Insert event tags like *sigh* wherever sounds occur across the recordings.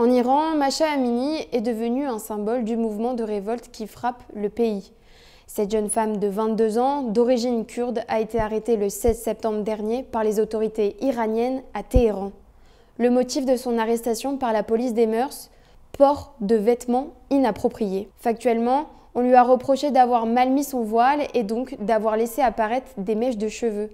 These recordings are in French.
En Iran, Masha Amini est devenue un symbole du mouvement de révolte qui frappe le pays. Cette jeune femme de 22 ans, d'origine kurde, a été arrêtée le 16 septembre dernier par les autorités iraniennes à Téhéran. Le motif de son arrestation par la police des mœurs Port de vêtements inappropriés. Factuellement, on lui a reproché d'avoir mal mis son voile et donc d'avoir laissé apparaître des mèches de cheveux.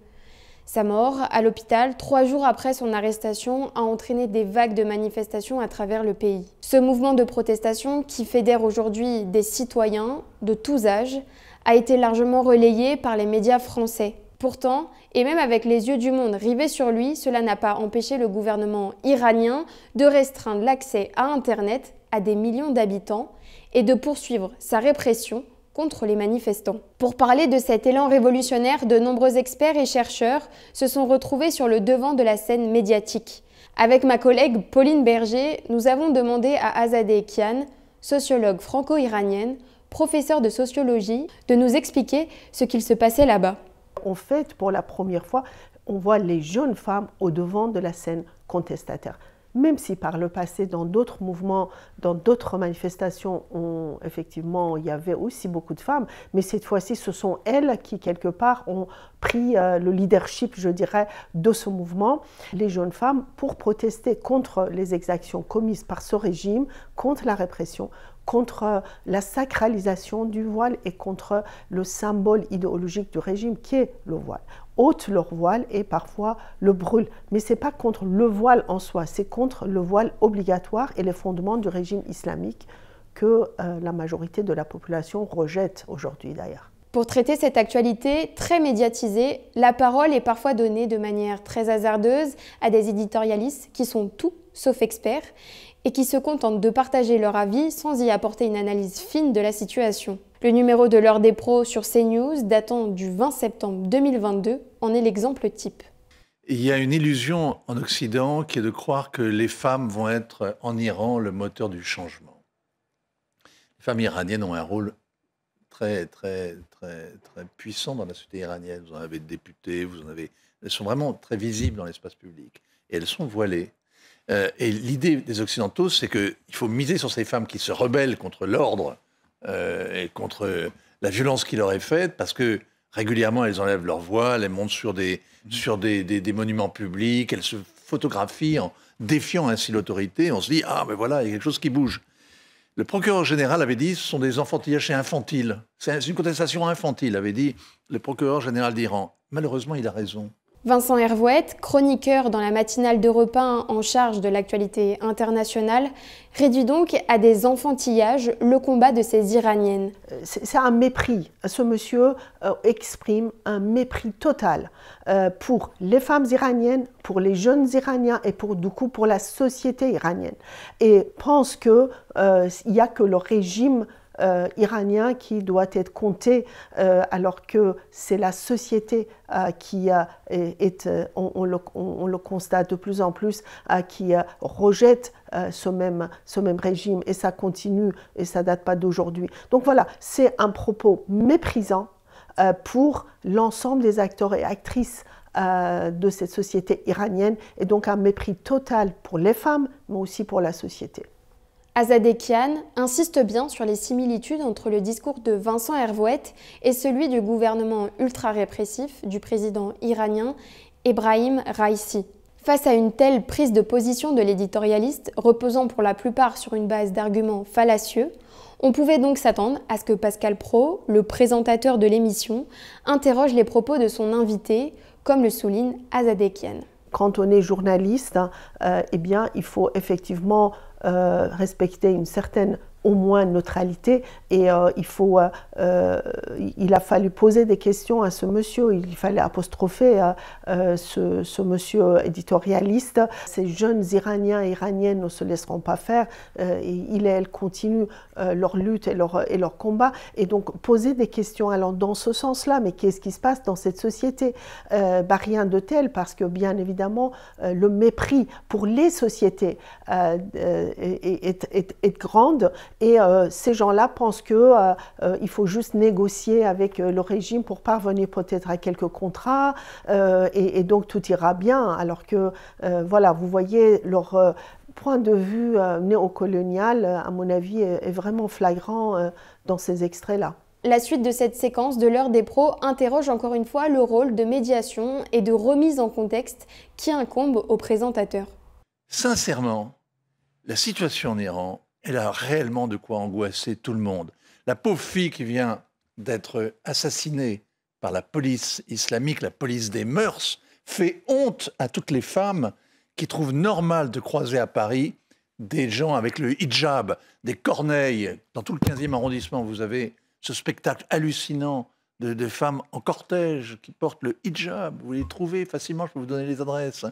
Sa mort, à l'hôpital, trois jours après son arrestation, a entraîné des vagues de manifestations à travers le pays. Ce mouvement de protestation, qui fédère aujourd'hui des citoyens de tous âges, a été largement relayé par les médias français. Pourtant, et même avec les yeux du monde rivés sur lui, cela n'a pas empêché le gouvernement iranien de restreindre l'accès à Internet à des millions d'habitants et de poursuivre sa répression contre les manifestants. Pour parler de cet élan révolutionnaire, de nombreux experts et chercheurs se sont retrouvés sur le devant de la scène médiatique. Avec ma collègue Pauline Berger, nous avons demandé à Azadeh Kian, sociologue franco-iranienne, professeure de sociologie, de nous expliquer ce qu'il se passait là-bas. En fait, pour la première fois, on voit les jeunes femmes au devant de la scène contestataire même si par le passé, dans d'autres mouvements, dans d'autres manifestations, effectivement, il y avait aussi beaucoup de femmes, mais cette fois-ci, ce sont elles qui, quelque part, ont pris euh, le leadership, je dirais, de ce mouvement, les jeunes femmes, pour protester contre les exactions commises par ce régime, contre la répression, contre euh, la sacralisation du voile et contre le symbole idéologique du régime qui est le voile ôte leur voile et parfois le brûle. Mais ce n'est pas contre le voile en soi, c'est contre le voile obligatoire et les fondements du régime islamique que euh, la majorité de la population rejette aujourd'hui d'ailleurs. Pour traiter cette actualité très médiatisée, la parole est parfois donnée de manière très hasardeuse à des éditorialistes qui sont tout sauf experts et qui se contentent de partager leur avis sans y apporter une analyse fine de la situation. Le numéro de l'heure des pros sur CNews, datant du 20 septembre 2022, en est l'exemple type. Il y a une illusion en Occident qui est de croire que les femmes vont être en Iran le moteur du changement. Les femmes iraniennes ont un rôle très, très, très, très puissant dans la société iranienne. Vous en avez des députés, vous avez... Elles sont vraiment très visibles dans l'espace public. Et elles sont voilées. Euh, et l'idée des Occidentaux, c'est qu'il faut miser sur ces femmes qui se rebellent contre l'ordre euh, et contre la violence qui leur est faite, parce que régulièrement, elles enlèvent leur voile, elles montent sur des, mmh. sur des, monuments publics, elles se photographient en défiant ainsi l'autorité. On se dit, ah, mais voilà, il y a quelque chose qui bouge. Le procureur général avait dit, ce sont des enfantillages et infantiles. C'est une contestation infantile, avait dit le procureur général d'Iran. Malheureusement, il a raison. Vincent Hervouette, chroniqueur dans la matinale d'Europe 1 en charge de l'actualité internationale, réduit donc à des enfantillages le combat de ces Iraniennes. Euh, c'est un mépris. Ce monsieur euh, exprime un mépris total euh, pour les femmes iraniennes, pour les jeunes iraniens et pour du coup pour la société iranienne. Et pense qu'il n'y a que le régime euh, iranien qui doit être compté euh, alors que c'est la société euh, qui est, on, le, constate de plus en plus, qui rejette ce même, ce même régime et ça continue et ça date pas d'aujourd'hui. Donc voilà, c'est un propos méprisant pour l'ensemble des acteurs et actrices de cette société iranienne et donc un mépris total pour les femmes mais aussi pour la société. Azadekian insiste bien sur les similitudes entre le discours de Vincent Hervouette et celui du gouvernement ultra-répressif du président iranien Ebrahim Raisi. Face à une telle prise de position de l'éditorialiste, reposant pour la plupart sur une base d'arguments fallacieux, on pouvait donc s'attendre à ce que Pascal Pro, le présentateur de l'émission, interroge les propos de son invité, comme le souligne Azadekian quand on est journaliste, euh, eh bien, il faut effectivement euh, respecter une certaine au moins neutralité. Et euh, il, faut, euh, il a fallu poser des questions à ce monsieur, il fallait apostropher euh, ce, ce, monsieur éditorialiste. Ces jeunes Iraniens et Iraniennes ne se laisseront pas faire. Et il et elle continuent leur lutte et leur, et leur combat. Et donc poser des questions dans ce sens-là, mais qu'est-ce qui se passe dans cette société bah, Rien de tel, parce que bien évidemment, le mépris pour les sociétés est, est, est, est grande et euh, ces gens-là pensent qu'il euh, euh, il faut juste négocier avec le régime pour parvenir peut-être à quelques contrats et, donc tout ira bien. Alors que, voilà, vous voyez leur point de vue néocolonial, à mon avis, est, vraiment flagrant dans ces extraits-là. La suite de cette séquence de l'heure des pros interroge encore une fois le rôle de médiation et de remise en contexte qui incombe au présentateur. Sincèrement, la situation en Iran elle a réellement de quoi angoisser tout le monde. La pauvre fille qui vient d'être assassinée par la police islamique, la police des mœurs, fait honte à toutes les femmes qui trouvent normal de croiser à Paris des gens avec le hijab, des corneilles. Dans tout le 15e arrondissement, vous avez ce spectacle hallucinant de, femmes en cortège qui portent le hijab. Vous les trouvez facilement, je peux vous donner les adresses.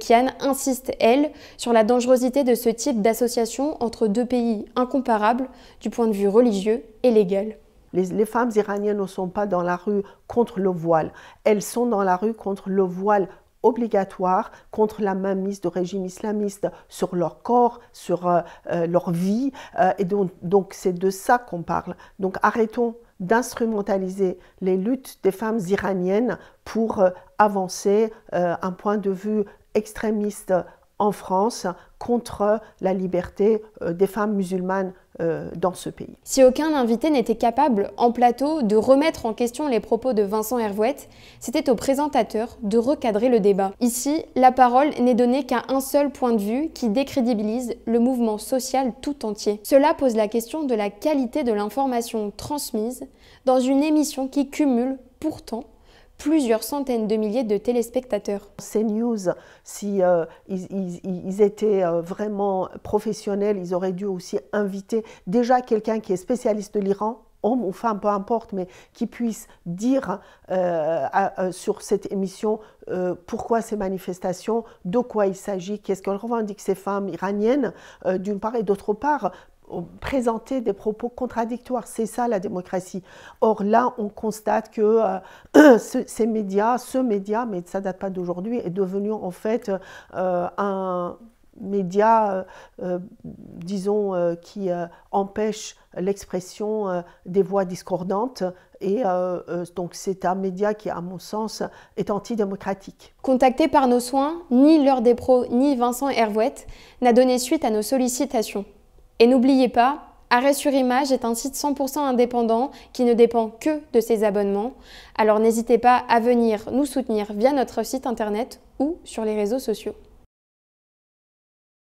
Kian insiste, elle, sur la dangerosité de ce type d'association entre deux pays incomparables du point de vue religieux et légal. Les, femmes iraniennes ne sont pas dans la rue contre le voile, elles sont dans la rue contre le voile obligatoire, contre la mainmise du régime islamiste sur leur corps, sur euh, euh, leur vie. Euh, et donc c'est de ça qu'on parle. Donc arrêtons d'instrumentaliser les luttes des femmes iraniennes pour euh, avancer euh, un point de vue extrémiste en France contre la liberté euh, des femmes musulmanes euh, dans ce pays. Si aucun invité n'était capable, en plateau, de remettre en question les propos de Vincent Hervouette, c'était au présentateur de recadrer le débat. Ici, la parole n'est donnée qu'à un seul point de vue qui décrédibilise le mouvement social tout entier. Cela pose la question de la qualité de l'information transmise dans une émission qui cumule pourtant plusieurs centaines de milliers de téléspectateurs. Ces news, si euh, ils, étaient euh, vraiment professionnels, ils auraient dû aussi inviter déjà quelqu'un qui est spécialiste de l'Iran homme ou femme, peu importe, mais qui puisse dire euh, sur cette émission pourquoi ces manifestations, de quoi il s'agit, qu'est-ce qu'on revendiquent ces femmes iraniennes, d'une part, et d'autre part, présenter des propos contradictoires. C'est ça la démocratie. Or là, on constate que euh, *clears throat* ces médias, ce média, mais ça date pas d'aujourd'hui, est devenu en fait euh, un média, euh, disons, qui empêche l'expression des voix discordantes. Et donc c'est un média qui, à mon sens, est antidémocratique. Contacté par nos soins, ni l'heure des pros, ni Vincent Hervouette n'a donné suite à nos sollicitations. Et n'oubliez pas, Arrêt sur Image est un site 100% indépendant qui ne dépend que de ses abonnements. Alors n'hésitez pas à venir nous soutenir via notre site internet ou sur les réseaux sociaux.